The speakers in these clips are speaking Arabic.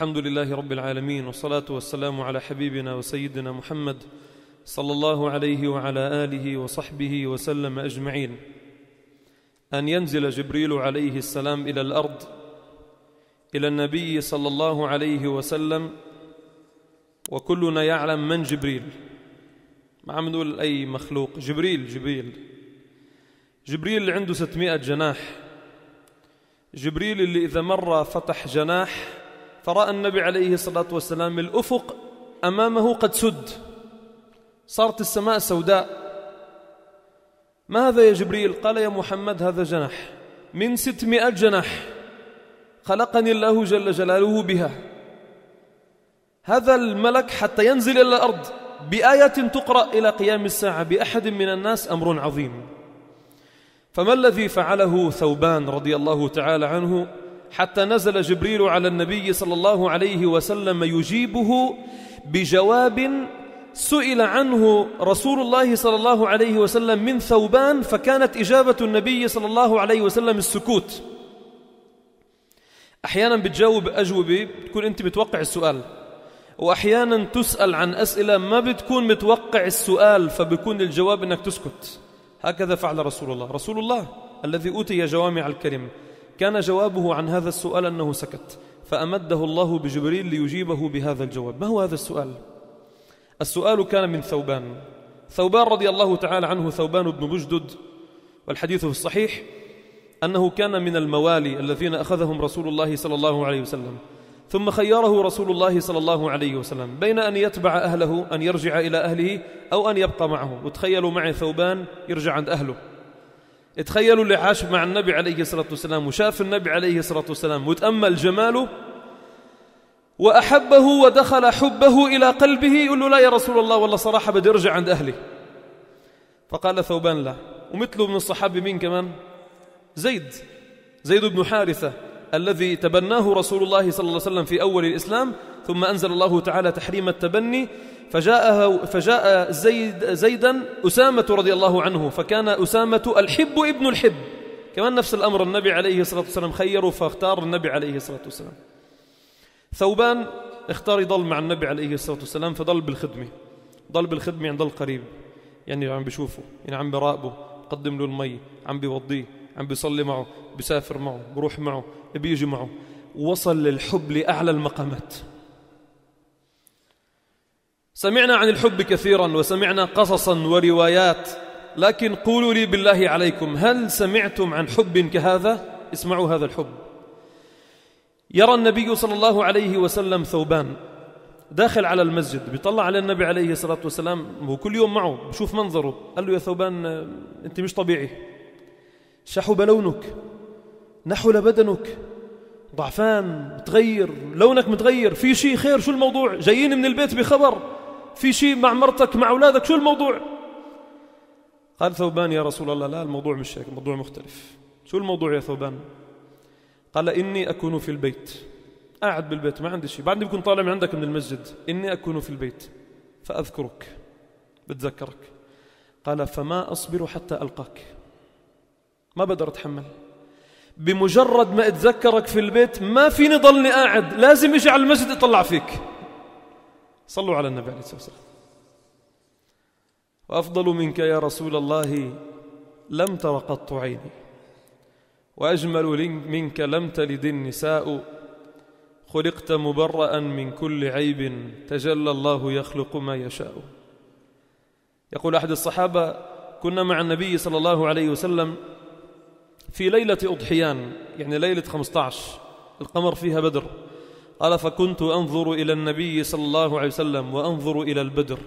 الحمد لله رب العالمين والصلاة والسلام على حبيبنا وسيدنا محمد صلى الله عليه وعلى آله وصحبه وسلم أجمعين أن ينزل جبريل عليه السلام إلى الأرض إلى النبي صلى الله عليه وسلم وكلنا يعلم من جبريل ما عم نقول أي مخلوق جبريل جبريل جبريل اللي عنده 600 جناح جبريل اللي إذا مرة فتح جناح فرأى النبي عليه الصلاة والسلام الأفق أمامه قد سد صارت السماء سوداء ما هذا يا جبريل قال يا محمد هذا جناح من ستمائة جناح خلقني الله جل جلاله بها هذا الملك حتى ينزل إلى الأرض بآية تقرأ إلى قيام الساعة بأحد من الناس أمر عظيم فما الذي فعله ثوبان رضي الله تعالى عنه حتى نزل جبريل على النبي صلى الله عليه وسلم يجيبه بجواب سئل عنه رسول الله صلى الله عليه وسلم من ثوبان فكانت إجابة النبي صلى الله عليه وسلم السكوت أحيانا بتجاوب أجوبة تكون أنت متوقع السؤال وأحيانا تسأل عن أسئلة ما بتكون متوقع السؤال فبكون الجواب أنك تسكت هكذا فعل رسول الله رسول الله الذي أوتي جوامع الكلم كان جوابه عن هذا السؤال أنه سكت فأمده الله بجبريل ليجيبه بهذا الجواب ما هو هذا السؤال؟ السؤال كان من ثوبان ثوبان رضي الله تعالى عنه ثوبان بن مجدد والحديث في الصحيح أنه كان من الموالي الذين أخذهم رسول الله صلى الله عليه وسلم ثم خيره رسول الله صلى الله عليه وسلم بين أن يتبع أهله أن يرجع إلى أهله أو أن يبقى معه وتخيلوا معي ثوبان يرجع عند أهله تخيلوا اللي عاش مع النبي عليه الصلاة والسلام وشاف النبي عليه الصلاة والسلام وتأمل جماله وأحبه ودخل حبه إلى قلبه يقول له لا يا رسول الله والله صراحة بدي أرجع عند أهلي فقال ثوبان لا ومثله من الصحابة مين كمان زيد زيد بن حارثة الذي تبناه رسول الله صلى الله عليه وسلم في أول الإسلام ثم أنزل الله تعالى تحريم التبني فجاءه فجاء زيد زيدا أسامة رضي الله عنه فكان أسامة الحب ابن الحب كمان نفس الأمر النبي عليه الصلاة والسلام خيروا فاختار النبي عليه الصلاة والسلام ثوبان اختار يضل مع النبي عليه الصلاة والسلام فضل بالخدمة ضل بالخدمة عند القريب يعني عم بشوفه يعني عم براقبه قدم له المي عم بيوضيه عم بيصلي معه بيسافر معه بروح معه بيجي معه وصل للحب لأعلى المقامات سمعنا عن الحب كثيرا وسمعنا قصصا وروايات لكن قولوا لي بالله عليكم هل سمعتم عن حب كهذا اسمعوا هذا الحب يرى النبي صلى الله عليه وسلم ثوبان داخل على المسجد بيطلع على النبي عليه الصلاة والسلام هو كل يوم معه بشوف منظره قال له يا ثوبان أنت مش طبيعي شحب لونك نحل بدنك ضعفان متغير لونك متغير في شيء خير شو الموضوع جايين من البيت بخبر في شيء مع مرتك مع أولادك شو الموضوع قال ثوبان يا رسول الله لا الموضوع مش هيك الموضوع مختلف شو الموضوع يا ثوبان قال إني أكون في البيت قاعد بالبيت ما عندي شيء بعدني بكون طالع من عندك من المسجد إني أكون في البيت فأذكرك بتذكرك قال فما أصبر حتى ألقاك ما بقدر أتحمل بمجرد ما أتذكرك في البيت ما فيني ضلني قاعد لازم إجي على المسجد أطلع فيك صلوا على النبي عليه الصلاة والسلام وأفضل منك يا رسول الله لم تر قط عيني وأجمل منك لم تلد النساء خلقت مبرأ من كل عيب تجلى الله يخلق ما يشاء يقول أحد الصحابة كنا مع النبي صلى الله عليه وسلم في ليلة أضحيان يعني ليلة 15 القمر فيها بدر قال فكنت أنظر إلى النبي صلى الله عليه وسلم وأنظر إلى البدر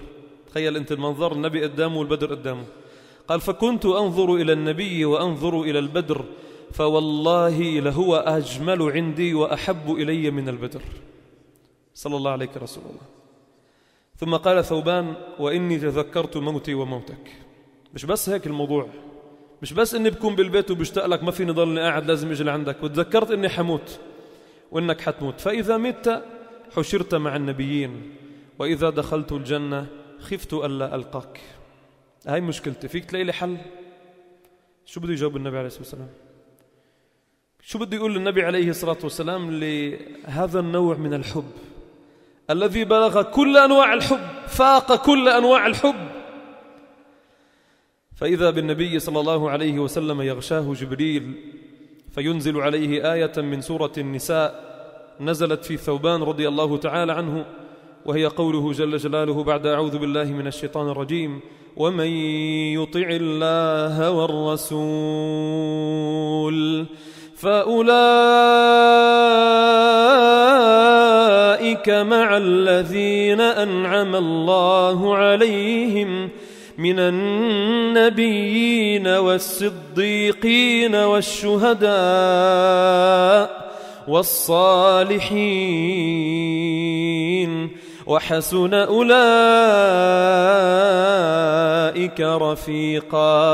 تخيل أنت المنظر النبي قدامه والبدر قدامه قال فكنت أنظر إلى النبي وأنظر إلى البدر فوالله لهو أجمل عندي وأحب إلي من البدر صلى الله عليك رسول الله ثم قال ثوبان وإني تذكرت موتي وموتك مش بس هيك الموضوع مش بس إني بكون بالبيت وبشتاق لك ما فيني ضلني قاعد لازم أجي لعندك وتذكرت إني حموت وإنك حتموت فإذا مت حشرت مع النبيين وإذا دخلت الجنة خفت ألا ألقاك هاي مشكلتي فيك تلاقي لي حل شو بده يجاوب النبي عليه الصلاة والسلام شو بده يقول النبي عليه الصلاة والسلام لهذا النوع من الحب الذي بلغ كل أنواع الحب فاق كل أنواع الحب فإذا بالنبي صلى الله عليه وسلم يغشاه جبريل فينزل عليه آية من سورة النساء نزلت في ثوبان رضي الله تعالى عنه وهي قوله جل جلاله بعد أعوذ بالله من الشيطان الرجيم ومن يطع الله والرسول فأولئك مع الذين أنعم الله عليهم ۖ من النبيين والصديقين والشهداء والصالحين وحسن أولئك رفيقا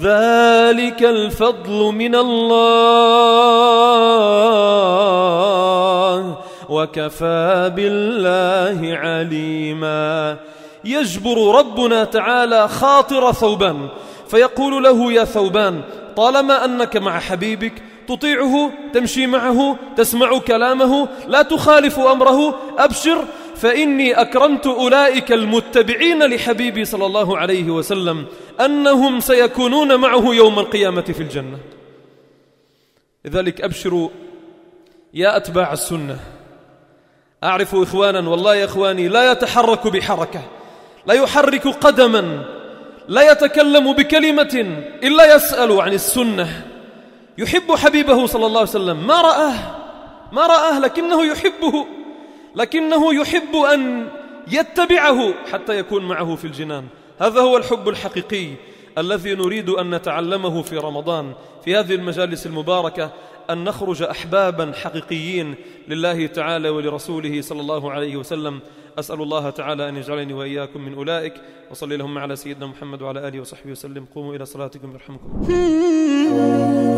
ذلك الفضل من الله وكفى بالله عليماً يجبر ربنا تعالى خاطر ثوبان فيقول له يا ثوبان طالما أنك مع حبيبك تطيعه تمشي معه تسمع كلامه لا تخالف أمره أبشر فإني أكرمت أولئك المتبعين لحبيبي صلى الله عليه وسلم أنهم سيكونون معه يوم القيامة في الجنة لذلك أبشروا يا أتباع السنة أعرف إخوانا والله يا إخواني لا يتحرك بحركة لا يحرك قدما لا يتكلم بكلمة إلا يسأل عن السنة يحب حبيبه صلى الله عليه وسلم ما رآه ما رآه لكنه يحبه لكنه يحب أن يتبعه حتى يكون معه في الجنان هذا هو الحب الحقيقي الذي نريد أن نتعلمه في رمضان في هذه المجالس المباركة ان نخرج احبابا حقيقيين لله تعالى ولرسوله صلى الله عليه وسلم اسال الله تعالى ان يجعلني واياكم من اولئك وصلي اللهم على سيدنا محمد وعلى اله وصحبه وسلم قوموا الى صلاتكم يرحمكم